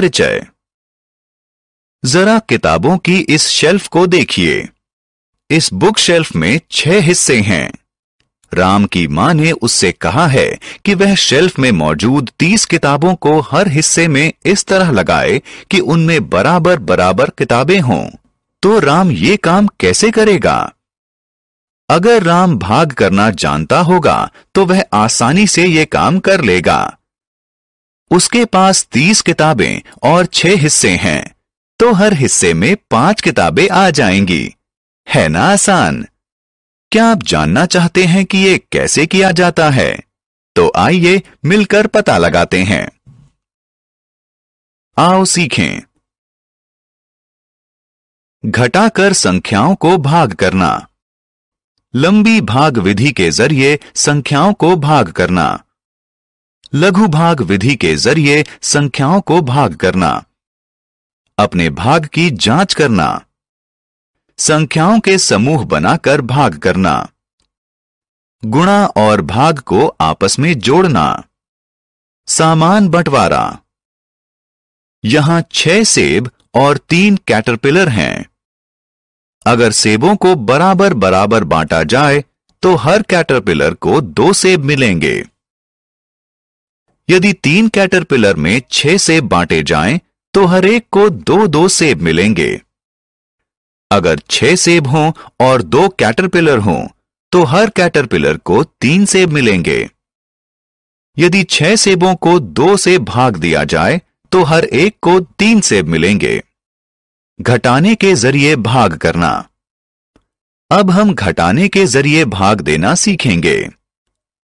परिचय जरा किताबों की इस शेल्फ को देखिए इस बुक शेल्फ में छह हिस्से हैं राम की मां ने उससे कहा है कि वह शेल्फ में मौजूद तीस किताबों को हर हिस्से में इस तरह लगाए कि उनमें बराबर बराबर किताबें हों तो राम ये काम कैसे करेगा अगर राम भाग करना जानता होगा तो वह आसानी से ये काम कर लेगा उसके पास तीस किताबें और छह हिस्से हैं तो हर हिस्से में पांच किताबें आ जाएंगी है ना आसान क्या आप जानना चाहते हैं कि ये कैसे किया जाता है तो आइए मिलकर पता लगाते हैं आओ सीखें घटाकर संख्याओं को भाग करना लंबी भाग विधि के जरिए संख्याओं को भाग करना लघु भाग विधि के जरिए संख्याओं को भाग करना अपने भाग की जांच करना संख्याओं के समूह बनाकर भाग करना गुणा और भाग को आपस में जोड़ना सामान बंटवारा यहां छह सेब और तीन कैटरपिलर हैं अगर सेबों को बराबर बराबर बांटा जाए तो हर कैटरपिलर को दो सेब मिलेंगे यदि तीन कैटरपिलर में छह सेब बांटे जाएं, तो हर एक को दो दो सेब मिलेंगे अगर छह सेब हों और दो कैटरपिलर हों, तो हर कैटरपिलर को तीन सेब मिलेंगे यदि छह सेबों को दो से भाग दिया जाए तो हर एक को तीन सेब मिलेंगे घटाने के जरिए भाग करना अब हम घटाने के जरिए भाग देना सीखेंगे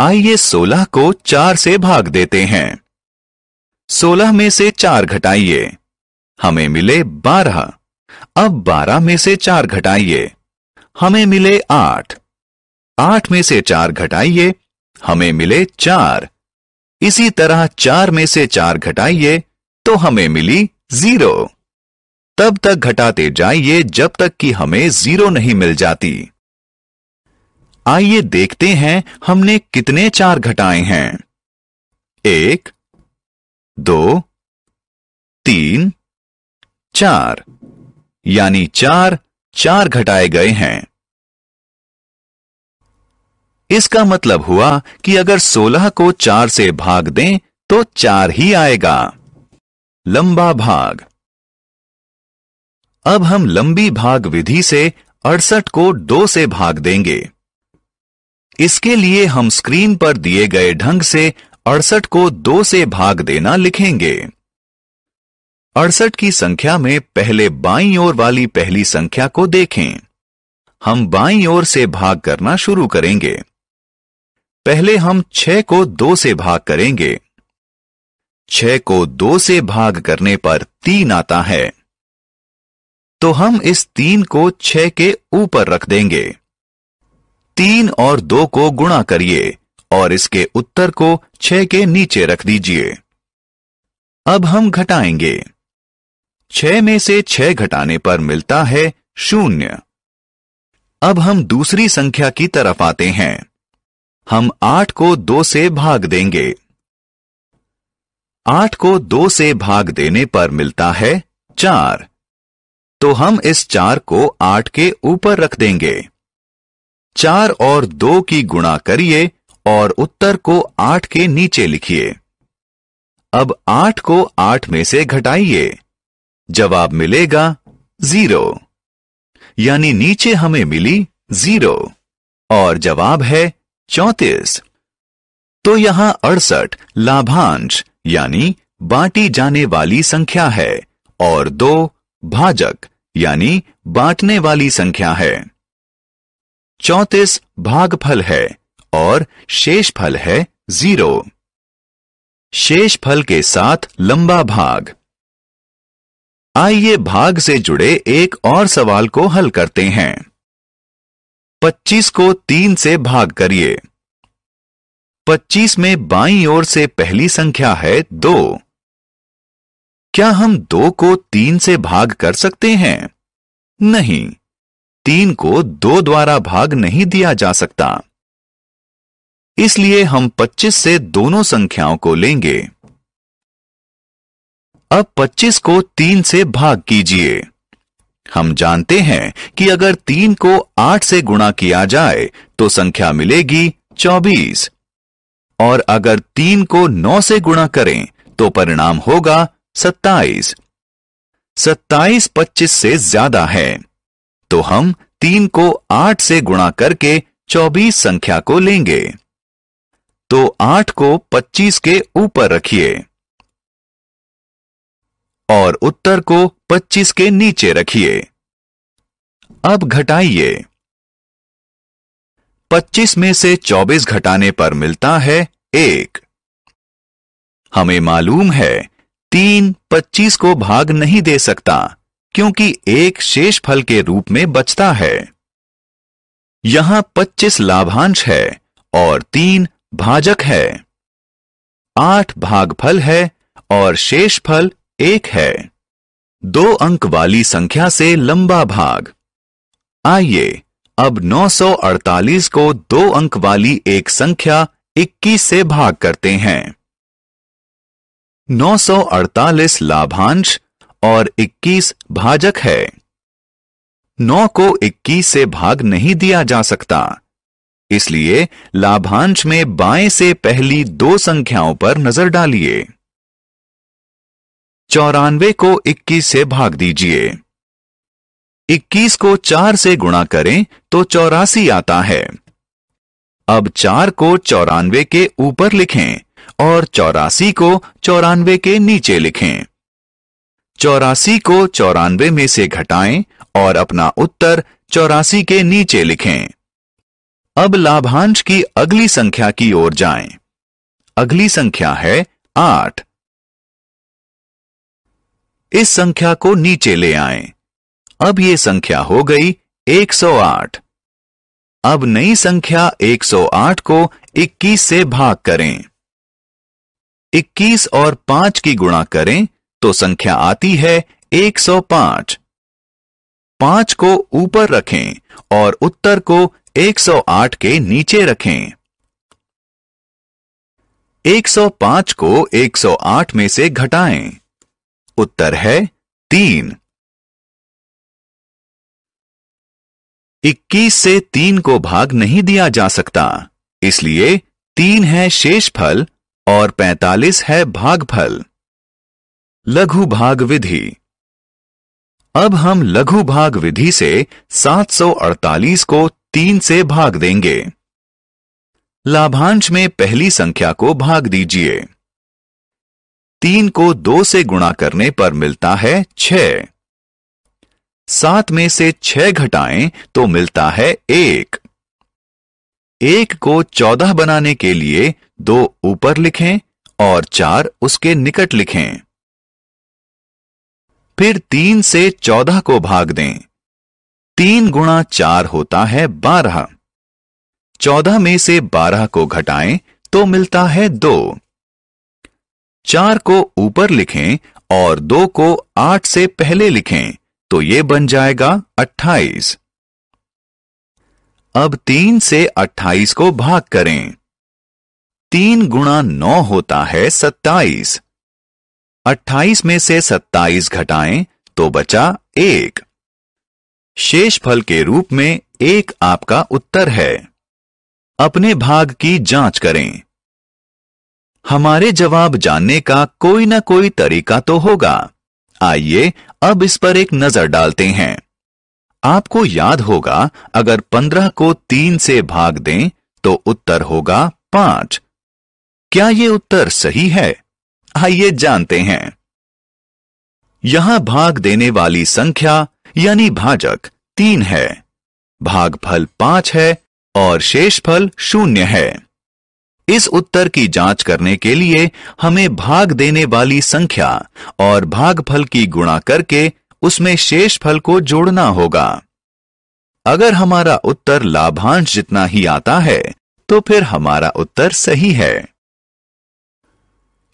आइए 16 को 4 से भाग देते हैं 16 में से 4 घटाइए हमें मिले 12। अब 12 में से 4 घटाइए हमें मिले 8। 8 में से 4 घटाइए हमें मिले 4। इसी तरह 4 में से 4 घटाइए तो हमें मिली 0। तब तक घटाते जाइए जब तक कि हमें 0 नहीं मिल जाती आइए देखते हैं हमने कितने चार घटाए हैं एक दो तीन चार यानी चार चार घटाए गए हैं इसका मतलब हुआ कि अगर 16 को चार से भाग दें तो चार ही आएगा लंबा भाग अब हम लंबी भाग विधि से अड़सठ को दो से भाग देंगे इसके लिए हम स्क्रीन पर दिए गए ढंग से अड़सठ को दो से भाग देना लिखेंगे अड़सठ की संख्या में पहले बाईं ओर वाली पहली संख्या को देखें हम बाईं ओर से भाग करना शुरू करेंगे पहले हम छह को दो से भाग करेंगे छह को दो से भाग करने पर तीन आता है तो हम इस तीन को छह के ऊपर रख देंगे तीन और दो को गुणा करिए और इसके उत्तर को छह के नीचे रख दीजिए अब हम घटाएंगे छह में से छह घटाने पर मिलता है शून्य अब हम दूसरी संख्या की तरफ आते हैं हम आठ को दो से भाग देंगे आठ को दो से भाग देने पर मिलता है चार तो हम इस चार को आठ के ऊपर रख देंगे चार और दो की गुणा करिए और उत्तर को आठ के नीचे लिखिए अब आठ को आठ में से घटाइए जवाब मिलेगा जीरो यानी नीचे हमें मिली जीरो और जवाब है चौतीस तो यहां अड़सठ लाभांश यानी बांटी जाने वाली संख्या है और दो भाजक यानी बांटने वाली संख्या है चौतीस भागफल है और शेष फल है जीरो शेष फल के साथ लंबा भाग आइए भाग से जुड़े एक और सवाल को हल करते हैं 25 को तीन से भाग करिए 25 में बाई ओर से पहली संख्या है दो क्या हम दो को तीन से भाग कर सकते हैं नहीं तीन को दो द्वारा भाग नहीं दिया जा सकता इसलिए हम 25 से दोनों संख्याओं को लेंगे अब 25 को तीन से भाग कीजिए हम जानते हैं कि अगर तीन को आठ से गुणा किया जाए तो संख्या मिलेगी चौबीस और अगर तीन को नौ से गुणा करें तो परिणाम होगा सत्ताईस सत्ताईस पच्चीस से ज्यादा है तो हम तीन को आठ से गुणा करके चौबीस संख्या को लेंगे तो आठ को पच्चीस के ऊपर रखिए और उत्तर को पच्चीस के नीचे रखिए अब घटाइए पच्चीस में से चौबीस घटाने पर मिलता है एक हमें मालूम है तीन पच्चीस को भाग नहीं दे सकता क्योंकि एक शेष फल के रूप में बचता है यहां 25 लाभांश है और तीन भाजक है आठ भागफल है और शेष फल एक है दो अंक वाली संख्या से लंबा भाग आइए अब 948 को दो अंक वाली एक संख्या 21 से भाग करते हैं 948 लाभांश और 21 भाजक है 9 को 21 से भाग नहीं दिया जा सकता इसलिए लाभांश में बाएं से पहली दो संख्याओं पर नजर डालिए चौरानवे को 21 से भाग दीजिए 21 को 4 से गुणा करें तो चौरासी आता है अब 4 को चौरानवे के ऊपर लिखें और चौरासी को चौरानवे के नीचे लिखें चौरासी को चौरानवे में से घटाएं और अपना उत्तर चौरासी के नीचे लिखें अब लाभांश की अगली संख्या की ओर जाएं। अगली संख्या है आठ इस संख्या को नीचे ले आएं। अब ये संख्या हो गई 108। अब नई संख्या 108 को 21 से भाग करें 21 और 5 की गुणा करें तो संख्या आती है 105। पांच को ऊपर रखें और उत्तर को 108 के नीचे रखें 105 को 108 में से घटाएं उत्तर है तीन इक्कीस से तीन को भाग नहीं दिया जा सकता इसलिए तीन है शेषफल और 45 है भागफल लघु भाग विधि अब हम लघु भाग विधि से 748 को तीन से भाग देंगे लाभांश में पहली संख्या को भाग दीजिए तीन को दो से गुणा करने पर मिलता है छ सात में से छह घटाएं तो मिलता है एक एक को चौदह बनाने के लिए दो ऊपर लिखें और चार उसके निकट लिखें फिर तीन से चौदह को भाग दें तीन गुणा चार होता है बारह चौदह में से बारह को घटाएं तो मिलता है दो चार को ऊपर लिखें और दो को आठ से पहले लिखें तो ये बन जाएगा अट्ठाईस अब तीन से अट्ठाईस को भाग करें तीन गुणा नौ होता है सत्ताईस अट्ठाईस में से सत्ताईस घटाएं तो बचा एक शेष फल के रूप में एक आपका उत्तर है अपने भाग की जांच करें हमारे जवाब जानने का कोई ना कोई तरीका तो होगा आइए अब इस पर एक नजर डालते हैं आपको याद होगा अगर पंद्रह को तीन से भाग दें तो उत्तर होगा पांच क्या ये उत्तर सही है आइए जानते हैं यहां भाग देने वाली संख्या यानी भाजक तीन है भागफल पांच है और शेषफल शून्य है इस उत्तर की जांच करने के लिए हमें भाग देने वाली संख्या और भागफल की गुणा करके उसमें शेषफल को जोड़ना होगा अगर हमारा उत्तर लाभांश जितना ही आता है तो फिर हमारा उत्तर सही है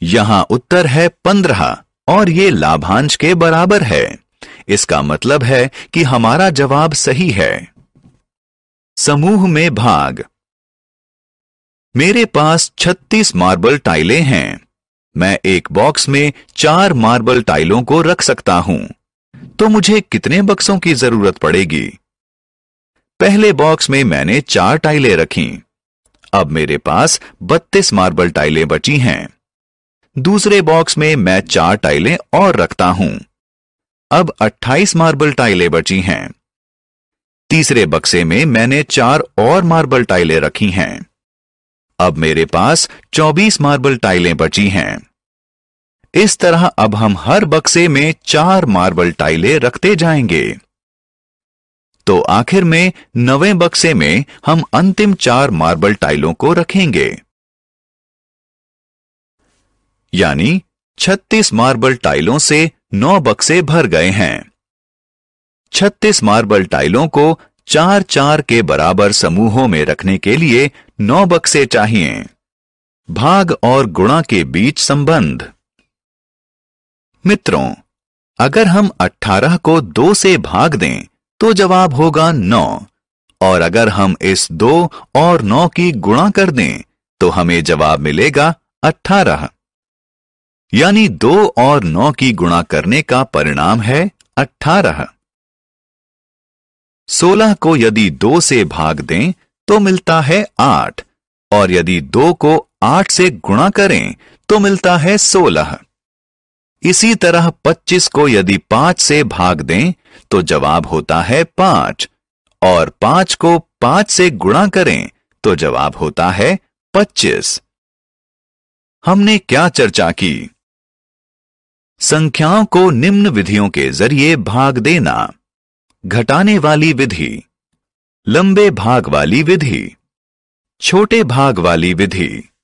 यहाँ उत्तर है पंद्रह और ये लाभांश के बराबर है इसका मतलब है कि हमारा जवाब सही है समूह में भाग मेरे पास 36 मार्बल टाइलें हैं मैं एक बॉक्स में चार मार्बल टाइलों को रख सकता हूं तो मुझे कितने बक्सों की जरूरत पड़ेगी पहले बॉक्स में मैंने चार टाइलें रखी अब मेरे पास 32 मार्बल टाइलें बची हैं दूसरे बॉक्स में मैं चार टाइलें और रखता हूं अब 28 मार्बल टाइलें बची हैं तीसरे बक्से में मैंने चार और मार्बल टाइलें रखी हैं अब मेरे पास 24 मार्बल टाइलें बची हैं इस तरह अब हम हर बक्से में चार मार्बल टाइलें रखते जाएंगे तो आखिर में नवे बक्से में हम अंतिम चार मार्बल टाइलों को रखेंगे यानी 36 मार्बल टाइलों से 9 बक्से भर गए हैं 36 मार्बल टाइलों को चार चार के बराबर समूहों में रखने के लिए 9 बक्से चाहिए भाग और गुणा के बीच संबंध मित्रों अगर हम 18 को 2 से भाग दें तो जवाब होगा 9 और अगर हम इस 2 और 9 की गुणा कर दें तो हमें जवाब मिलेगा 18 यानी दो और नौ की गुणा करने का परिणाम है अठारह सोलह को यदि दो से भाग दें तो मिलता है आठ और यदि दो को आठ से गुणा करें तो मिलता है सोलह इसी तरह पच्चीस को यदि पांच से भाग दें तो जवाब होता है पांच और पांच को पांच से गुणा करें तो जवाब होता है पच्चीस हमने क्या चर्चा की संख्याओं को निम्न विधियों के जरिए भाग देना घटाने वाली विधि लंबे भाग वाली विधि छोटे भाग वाली विधि